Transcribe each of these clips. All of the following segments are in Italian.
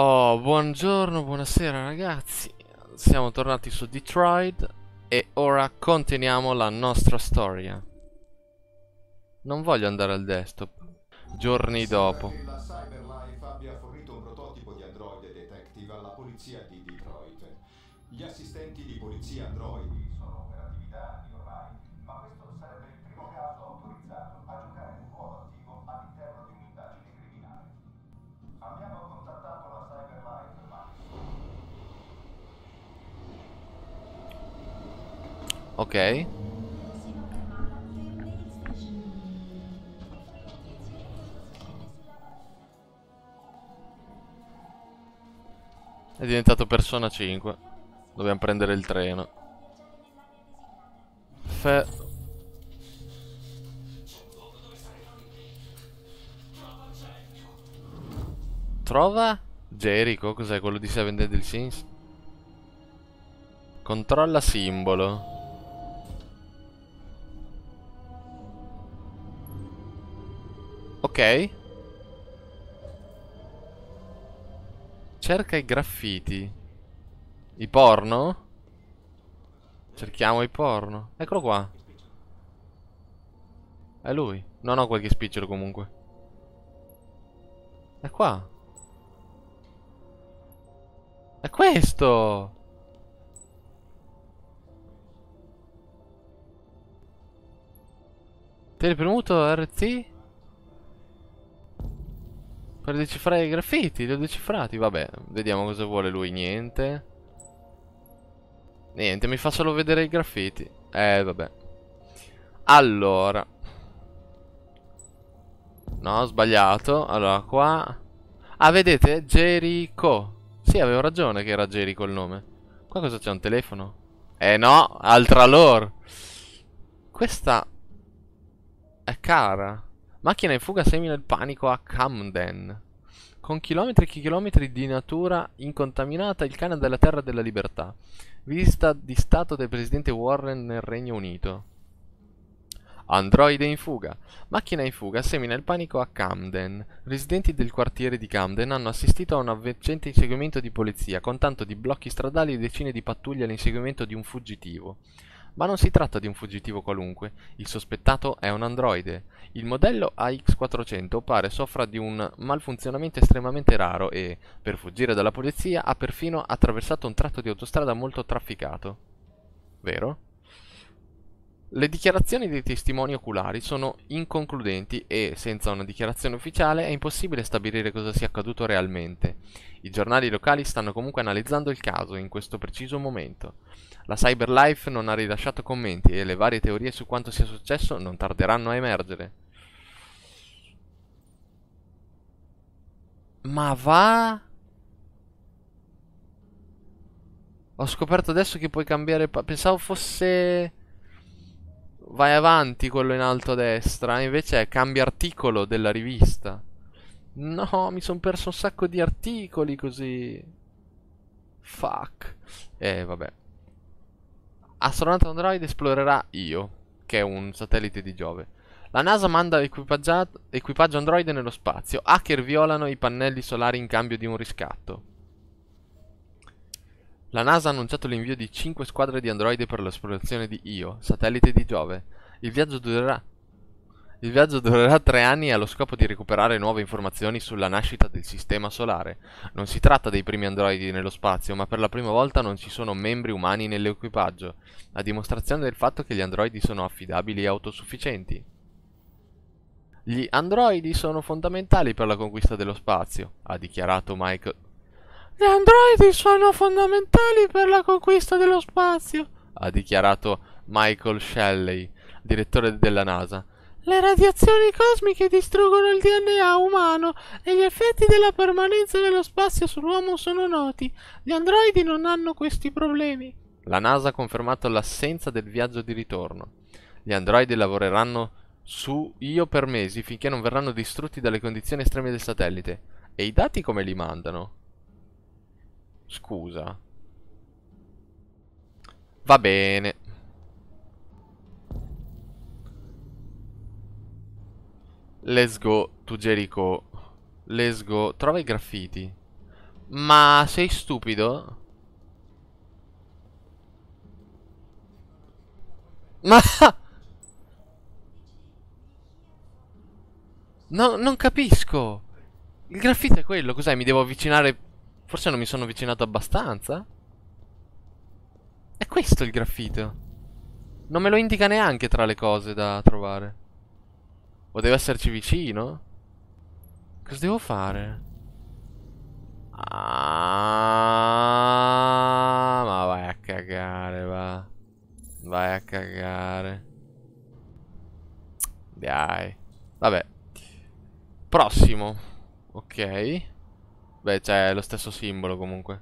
Oh, buongiorno, buonasera ragazzi. Siamo tornati su Detroit e ora continuiamo la nostra storia. Non voglio andare al desktop. Giorni dopo. La Cyberlife abbia fornito un prototipo di Android Detective alla polizia di Detroit. Gli assistenti di polizia Android Ok. È diventato persona 5. Dobbiamo prendere il treno. Fe... Trova Jericho, cos'è quello di Seven Deadly Sins? Controlla simbolo. Cerca i graffiti. I porno? Cerchiamo i porno. Eccolo qua. È lui. Non ho qualche spicciolo comunque. È qua. È questo! Telepremuto RT? Per decifrare i graffiti, li ho decifrati, vabbè. Vediamo cosa vuole lui, niente. Niente, mi fa solo vedere i graffiti. Eh, vabbè. Allora. No, ho sbagliato. Allora, qua... Ah, vedete? Jericho. Sì, avevo ragione che era Jericho il nome. Qua cosa c'è? Un telefono? Eh no, altra lore. Questa... È cara. Macchina in fuga semina il panico a Camden. Con chilometri e chilometri di natura incontaminata, il cane è la terra della libertà. Vista di stato del presidente Warren nel Regno Unito. Androide in fuga. Macchina in fuga semina il panico a Camden. Residenti del quartiere di Camden hanno assistito a un avveccente inseguimento di polizia, con tanto di blocchi stradali e decine di pattuglie all'inseguimento di un fuggitivo. Ma non si tratta di un fuggitivo qualunque, il sospettato è un androide. Il modello AX400 pare soffra di un malfunzionamento estremamente raro e, per fuggire dalla polizia, ha perfino attraversato un tratto di autostrada molto trafficato. Vero? Le dichiarazioni dei testimoni oculari sono inconcludenti e, senza una dichiarazione ufficiale, è impossibile stabilire cosa sia accaduto realmente. I giornali locali stanno comunque analizzando il caso in questo preciso momento. La Cyberlife non ha rilasciato commenti e le varie teorie su quanto sia successo non tarderanno a emergere. Ma va... Ho scoperto adesso che puoi cambiare... Pensavo fosse vai avanti quello in alto a destra, invece è cambia articolo della rivista. No, mi sono perso un sacco di articoli così. Fuck. E eh, vabbè. Astronauta Android esplorerà Io, che è un satellite di Giove. La NASA manda equipaggio androide nello spazio. Hacker violano i pannelli solari in cambio di un riscatto. La NASA ha annunciato l'invio di 5 squadre di androidi per l'esplorazione di Io, satellite di Giove. Il viaggio durerà il viaggio durerà tre anni e ha lo scopo di recuperare nuove informazioni sulla nascita del Sistema Solare. Non si tratta dei primi androidi nello spazio, ma per la prima volta non ci sono membri umani nell'equipaggio, a dimostrazione del fatto che gli androidi sono affidabili e autosufficienti. Gli androidi sono fondamentali per la conquista dello spazio, ha dichiarato Mike gli androidi sono fondamentali per la conquista dello spazio, ha dichiarato Michael Shelley, direttore della NASA. Le radiazioni cosmiche distruggono il DNA umano e gli effetti della permanenza nello spazio sull'uomo sono noti. Gli androidi non hanno questi problemi. La NASA ha confermato l'assenza del viaggio di ritorno. Gli androidi lavoreranno su io per mesi finché non verranno distrutti dalle condizioni estreme del satellite. E i dati come li mandano? Scusa. Va bene. Let's go, tu Jericho. Let's go. Trova i graffiti. Ma sei stupido? Ma... No, non capisco. Il graffito è quello, cos'è? Mi devo avvicinare Forse non mi sono avvicinato abbastanza? È questo il graffito. Non me lo indica neanche tra le cose da trovare. O devo esserci vicino? Cosa devo fare? Ah, ma vai a cagare, va. Vai a cagare. Dai. Vabbè. Prossimo. Ok. Beh, è lo stesso simbolo comunque.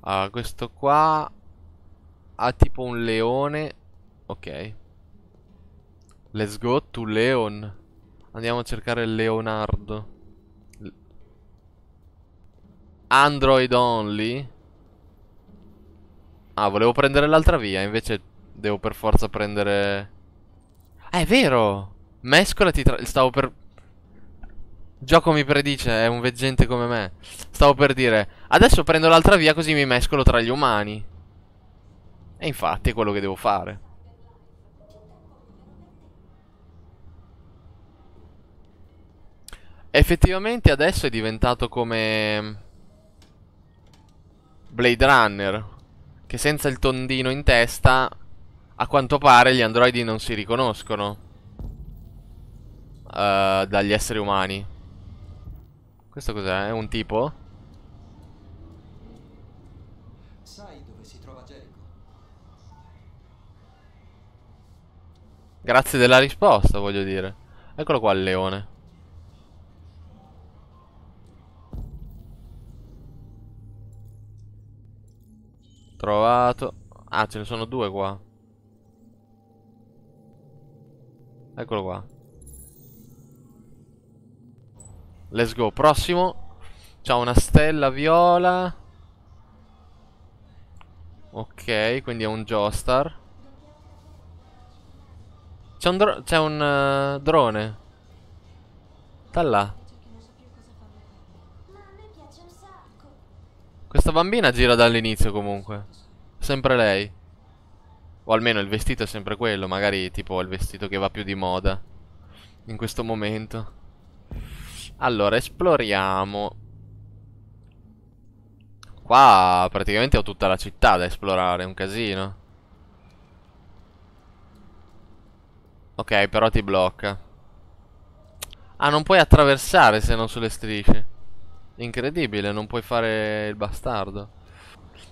Allora, questo qua ha tipo un leone. Ok. Let's go to Leon. Andiamo a cercare Leonardo. Android only. Ah, volevo prendere l'altra via, invece devo per forza prendere... Ah, è vero! Mescolati tra... Stavo per... Gioco mi predice, è un veggente come me. Stavo per dire, adesso prendo l'altra via così mi mescolo tra gli umani. E infatti è quello che devo fare. Effettivamente adesso è diventato come... Mm, Blade Runner. Che senza il tondino in testa, a quanto pare gli androidi non si riconoscono. Uh, dagli esseri umani. Questo cos'è? un tipo? Sai dove si trova Jericho? Grazie della risposta, voglio dire. Eccolo qua il leone. Trovato. Ah, ce ne sono due qua. Eccolo qua. Let's go, prossimo. C'ha una stella viola. Ok, quindi è un Joestar. C'è un, dro un uh, drone. Da là. Questa bambina gira dall'inizio comunque. Sempre lei. O almeno il vestito è sempre quello, magari tipo il vestito che va più di moda. In questo momento. Allora, esploriamo. Qua praticamente ho tutta la città da esplorare, è un casino. Ok, però ti blocca. Ah, non puoi attraversare se non sulle strisce. Incredibile, non puoi fare il bastardo.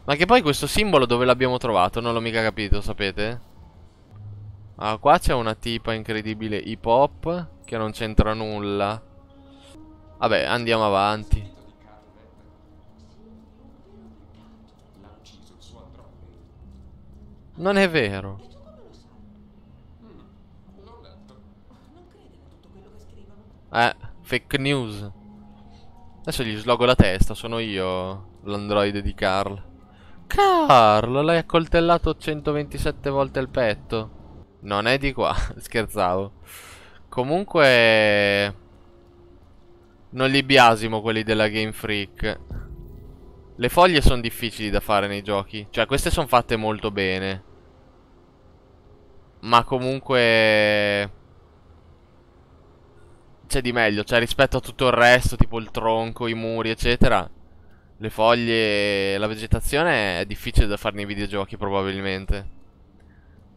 Ma che poi questo simbolo dove l'abbiamo trovato? Non l'ho mica capito, sapete? Ah, qua c'è una tipa incredibile hip hop che non c'entra nulla. Vabbè, andiamo avanti. Non è vero. Eh, fake news. Adesso gli slogo la testa, sono io l'androide di Carl. Carl, l'hai accoltellato 127 volte il petto. Non è di qua, scherzavo. Comunque... Non li biasimo quelli della Game Freak. Le foglie sono difficili da fare nei giochi. Cioè, queste sono fatte molto bene. Ma comunque... C'è di meglio. Cioè, rispetto a tutto il resto, tipo il tronco, i muri, eccetera. Le foglie, la vegetazione è difficile da fare nei videogiochi, probabilmente.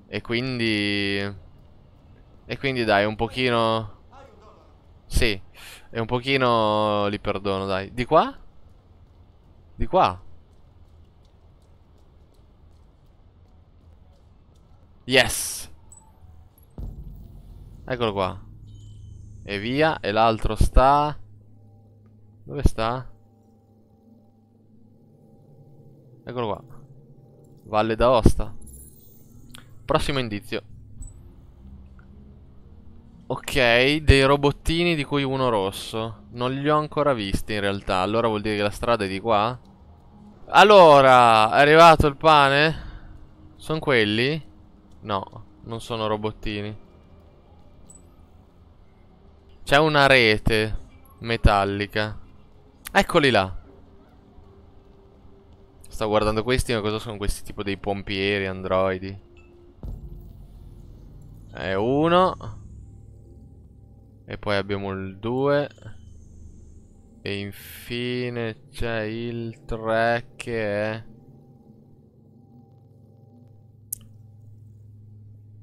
E quindi... E quindi dai, un pochino... Sì. E un pochino li perdono, dai. Di qua? Di qua? Yes! Eccolo qua. E via. E l'altro sta... Dove sta? Eccolo qua. Valle d'Aosta. Prossimo indizio. Ok, dei robottini di cui uno rosso. Non li ho ancora visti in realtà. Allora vuol dire che la strada è di qua? Allora, è arrivato il pane? Sono quelli? No, non sono robottini. C'è una rete metallica. Eccoli là. Sto guardando questi, ma cosa sono questi tipo dei pompieri androidi? È uno. E poi abbiamo il 2. E infine c'è il 3 che è...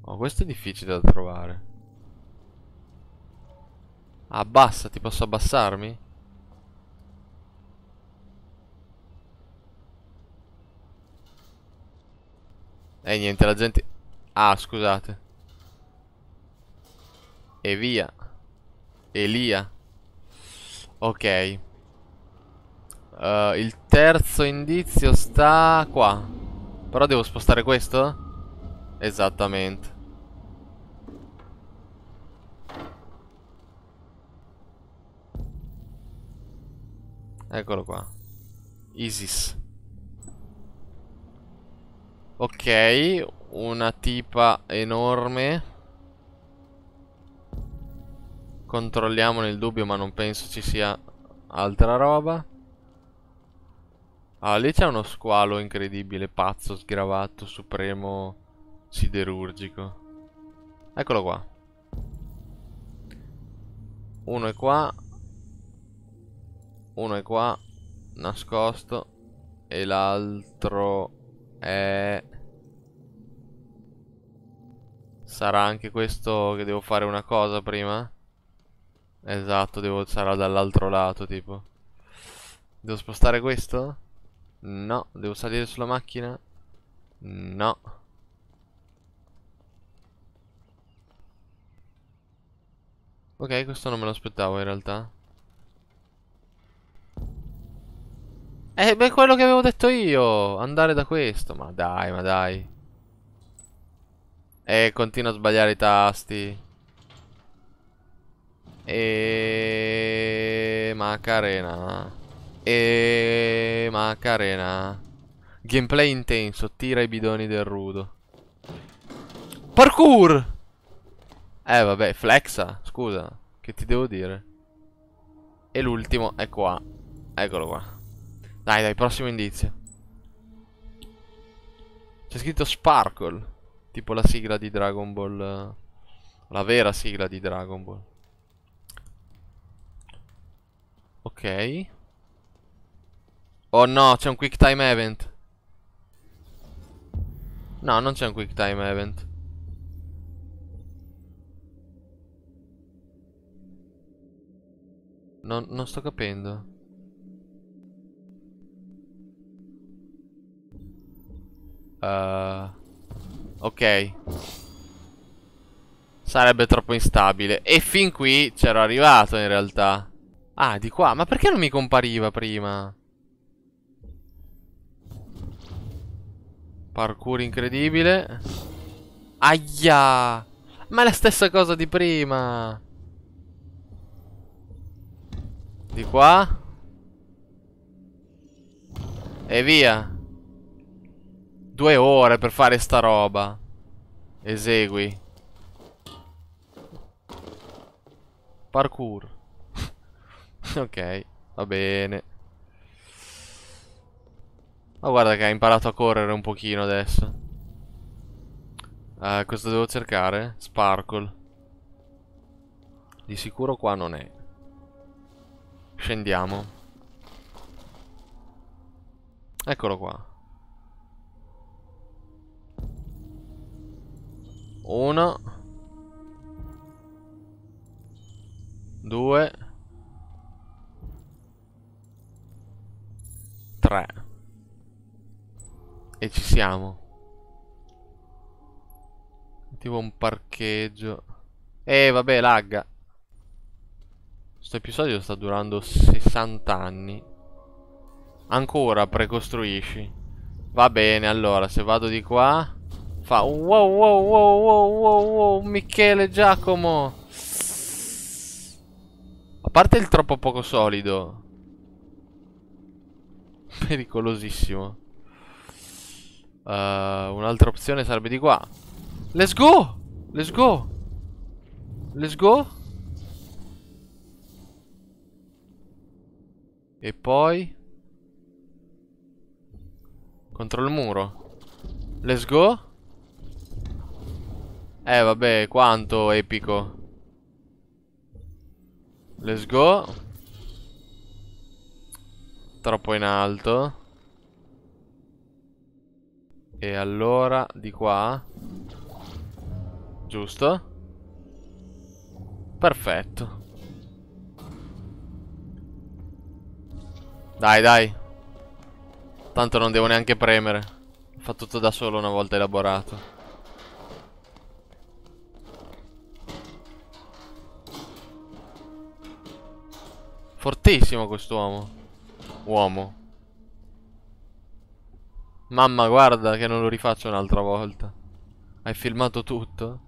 Oh, questo è difficile da trovare. Ah, abbassa, ti posso abbassarmi? E eh, niente, la gente... Ah, scusate. E via. Elia. Ok. Uh, il terzo indizio sta qua. Però devo spostare questo? Esattamente. Eccolo qua. Isis. Ok, una tipa enorme. Controlliamo nel dubbio ma non penso ci sia altra roba. Ah, lì c'è uno squalo incredibile, pazzo, sgravato, supremo, siderurgico. Eccolo qua. Uno è qua. Uno è qua, nascosto. E l'altro è... Sarà anche questo che devo fare una cosa prima? Esatto, devo sarà dall'altro lato, tipo. Devo spostare questo? No. Devo salire sulla macchina? No. Ok, questo non me lo aspettavo in realtà. Eh, beh, quello che avevo detto io. Andare da questo. Ma dai, ma dai. Eh, continua a sbagliare i tasti. E Macarena. E Macarena. Gameplay intenso, tira i bidoni del rudo. Parkour! Eh vabbè, flexa, scusa, che ti devo dire? E l'ultimo è qua. Eccolo qua. Dai, dai, prossimo indizio. C'è scritto Sparkle, tipo la sigla di Dragon Ball. La vera sigla di Dragon Ball. Ok. Oh no, c'è un quick time event. No, non c'è un quick time event. Non, non sto capendo. Uh, ok. Sarebbe troppo instabile. E fin qui c'ero arrivato in realtà. Ah, di qua. Ma perché non mi compariva prima? Parkour incredibile. Aia! Ma è la stessa cosa di prima! Di qua. E via. Due ore per fare sta roba. Esegui. Parkour. ok, va bene. Ma guarda che ha imparato a correre un pochino adesso. Uh, eh, cosa devo cercare? Sparkle. Di sicuro qua non è. Scendiamo. Eccolo qua. Uno. Due. siamo? Tipo un parcheggio. Eh, vabbè, lagga. Questo episodio sta durando 60 anni. Ancora precostruisci. Va bene, allora, se vado di qua... Fa wow wow wow wow wow wow Michele Giacomo A parte il troppo poco solido Pericolosissimo Uh, Un'altra opzione sarebbe di qua. Let's go! Let's go! Let's go! E poi... Contro il muro. Let's go! Eh vabbè, quanto epico. Let's go. Troppo in alto. E allora di qua Giusto? Perfetto Dai dai Tanto non devo neanche premere Fa tutto da solo una volta elaborato Fortissimo quest'uomo Uomo Mamma guarda che non lo rifaccio un'altra volta Hai filmato tutto?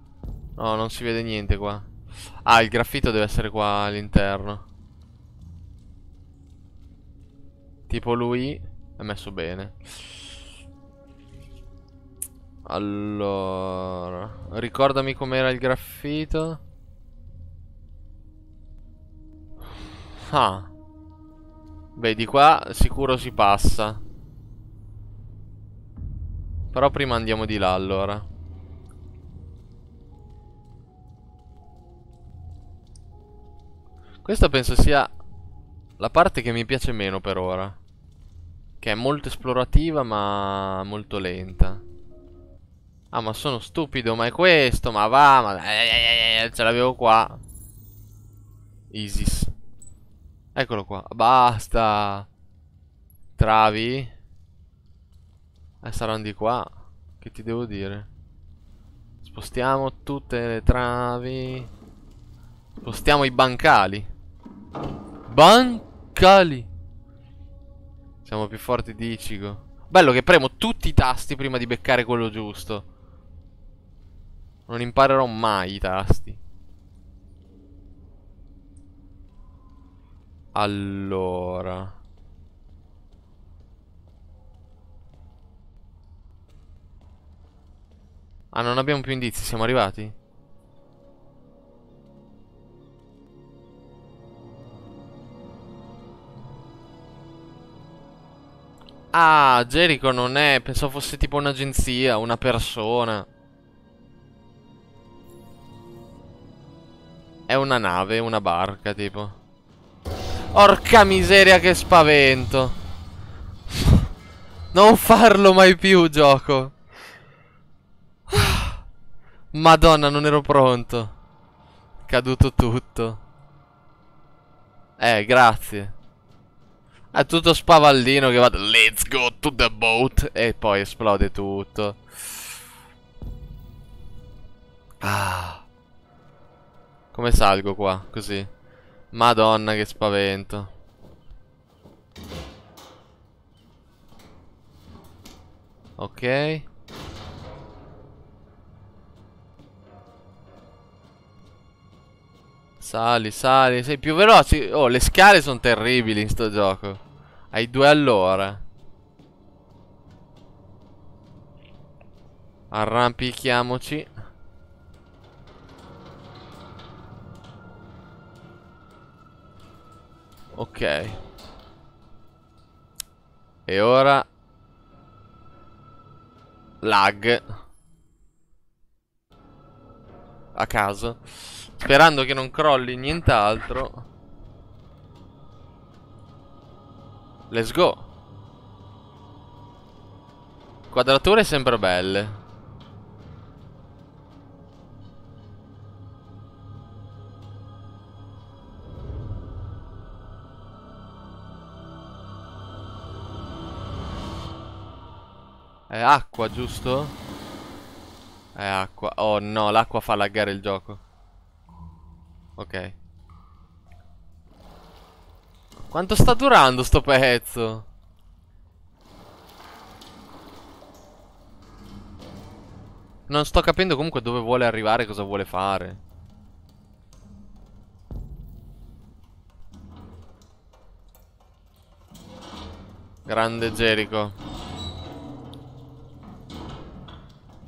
No non si vede niente qua Ah il graffito deve essere qua all'interno Tipo lui È messo bene Allora Ricordami com'era il graffito Ah Beh di qua sicuro si passa però prima andiamo di là allora Questa penso sia la parte che mi piace meno per ora Che è molto esplorativa ma molto lenta Ah ma sono stupido ma è questo ma va ma ce l'avevo qua Isis Eccolo qua Basta Travi eh, saranno di qua. Che ti devo dire? Spostiamo tutte le travi. Spostiamo i bancali. Bancali. Siamo più forti di Ichigo. Bello che premo tutti i tasti prima di beccare quello giusto. Non imparerò mai i tasti. Allora. Ah, non abbiamo più indizi, siamo arrivati? Ah, Jericho non è, pensavo fosse tipo un'agenzia, una persona. È una nave, una barca, tipo. Orca miseria che spavento. non farlo mai più, gioco. Madonna, non ero pronto. Caduto tutto. Eh, grazie. È tutto spavallino che va... Let's go to the boat. E poi esplode tutto. Ah. Come salgo qua? Così. Madonna, che spavento. Ok. Sali, sali, sei più veloce. Oh, le scale sono terribili in sto gioco. Hai due all'ora. Arrampichiamoci. Ok. E ora... Lag a caso. Sperando che non crolli nient'altro. Let's go. Quadrature sempre belle. È acqua, giusto? È acqua. Oh no, l'acqua fa laggare il gioco. Ok. Quanto sta durando sto pezzo? Non sto capendo comunque dove vuole arrivare, cosa vuole fare. Grande Jericho.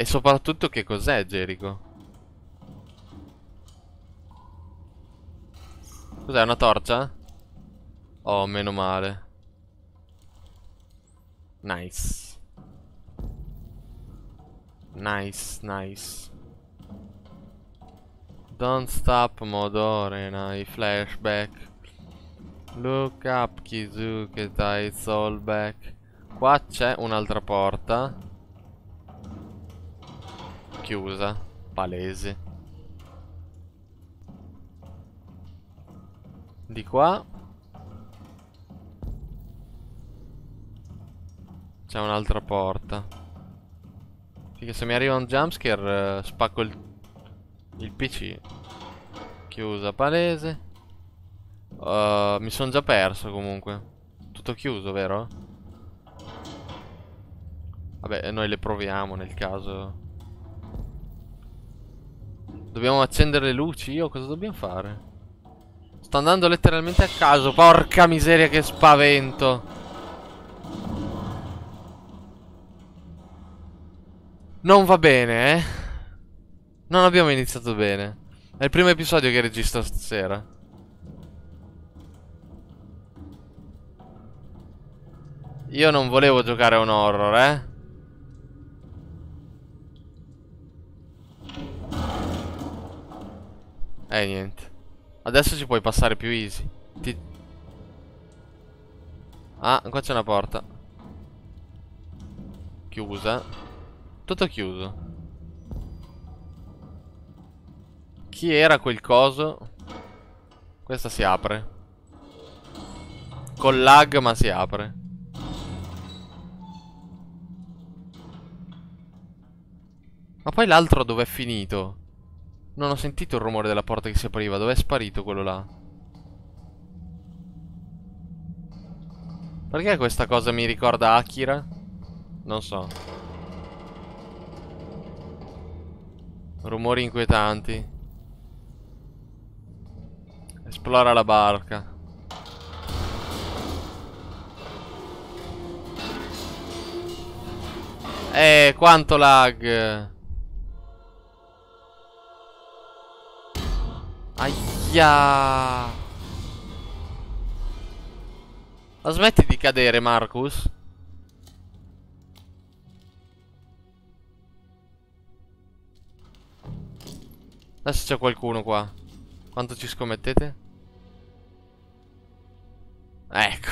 E soprattutto che cos'è Jericho? Cos'è una torcia? Oh, meno male. Nice. Nice, nice. Don't stop Modorena, i flashback. Look up Kizuke, it's all back. Qua c'è un'altra porta chiusa, palese. Di qua. C'è un'altra porta. Figa, se mi arriva un jumpscare eh, spacco il, il PC. Chiusa, palese. Uh, mi sono già perso comunque. Tutto chiuso, vero? Vabbè, noi le proviamo nel caso... Dobbiamo accendere le luci? Io cosa dobbiamo fare? Sto andando letteralmente a caso. Porca miseria che spavento. Non va bene, eh? Non abbiamo iniziato bene. È il primo episodio che registro stasera. Io non volevo giocare a un horror, eh? Eh niente Adesso ci puoi passare più easy Ti... Ah qua c'è una porta Chiusa Tutto chiuso Chi era quel coso? Questa si apre Con lag ma si apre Ma poi l'altro dov'è finito? Non ho sentito il rumore della porta che si apriva. Dov'è sparito quello là? Perché questa cosa mi ricorda Akira? Non so. Rumori inquietanti. Esplora la barca. Eh, quanto lag! Aia. Ma smetti di cadere, Marcus. Adesso c'è qualcuno qua. Quanto ci scommettete? Ecco.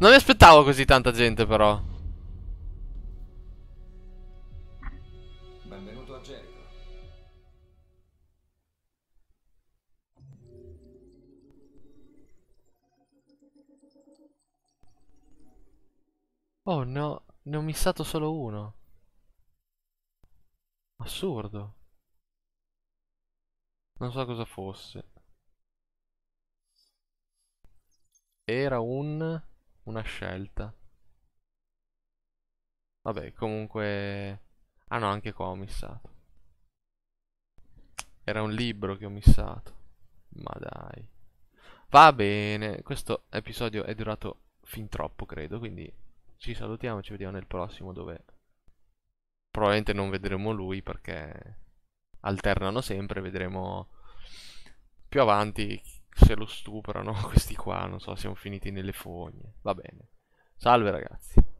Non mi aspettavo così tanta gente, però. Oh no, ne ho missato solo uno. Assurdo. Non so cosa fosse. Era un... una scelta. Vabbè, comunque... Ah no, anche qua ho missato. Era un libro che ho missato. Ma dai. Va bene, questo episodio è durato fin troppo, credo, quindi ci salutiamo, ci vediamo nel prossimo dove probabilmente non vedremo lui perché alternano sempre, vedremo più avanti se lo stuprano questi qua, non so, siamo finiti nelle fogne. Va bene. Salve ragazzi.